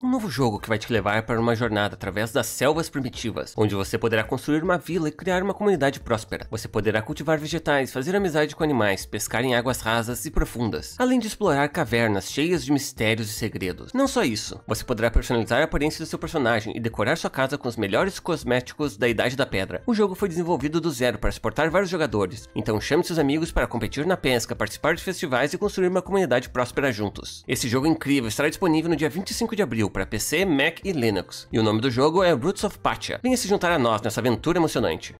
Um novo jogo que vai te levar para uma jornada através das selvas primitivas, onde você poderá construir uma vila e criar uma comunidade próspera. Você poderá cultivar vegetais, fazer amizade com animais, pescar em águas rasas e profundas, além de explorar cavernas cheias de mistérios e segredos. Não só isso, você poderá personalizar a aparência do seu personagem e decorar sua casa com os melhores cosméticos da Idade da Pedra. O jogo foi desenvolvido do zero para suportar vários jogadores, então chame seus amigos para competir na pesca, participar de festivais e construir uma comunidade próspera juntos. Esse jogo incrível estará disponível no dia 25 de abril saiu para PC, Mac e Linux. E o nome do jogo é Roots of Pacha. Venha se juntar a nós nessa aventura emocionante.